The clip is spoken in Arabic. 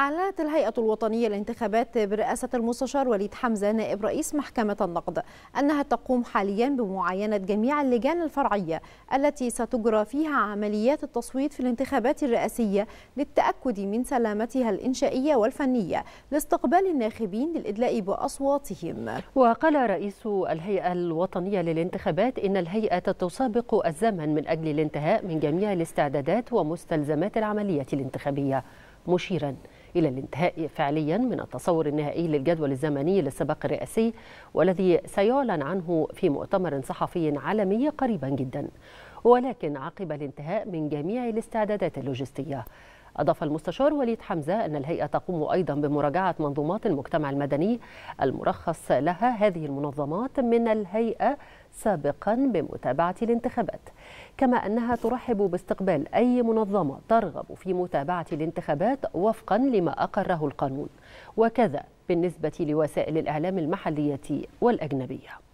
أعلنت الهيئة الوطنية للانتخابات برئاسة المستشار وليد حمزة نائب رئيس محكمة النقد أنها تقوم حاليا بمعاينة جميع اللجان الفرعية التي ستجرى فيها عمليات التصويت في الانتخابات الرئاسية للتأكد من سلامتها الإنشائية والفنية لاستقبال الناخبين للإدلاء بأصواتهم وقال رئيس الهيئة الوطنية للانتخابات إن الهيئة تسابق الزمن من أجل الانتهاء من جميع الاستعدادات ومستلزمات العملية الانتخابية مشيرا إلى الانتهاء فعليا من التصور النهائي للجدول الزمني للسباق الرئاسي والذي سيعلن عنه في مؤتمر صحفي عالمي قريبا جدا ولكن عقب الانتهاء من جميع الاستعدادات اللوجستية أضاف المستشار وليد حمزة أن الهيئة تقوم أيضا بمراجعة منظومات المجتمع المدني المرخص لها هذه المنظمات من الهيئة سابقا بمتابعة الانتخابات كما أنها ترحب باستقبال أي منظمة ترغب في متابعة الانتخابات وفقا لما أقره القانون وكذا بالنسبة لوسائل الإعلام المحلية والأجنبية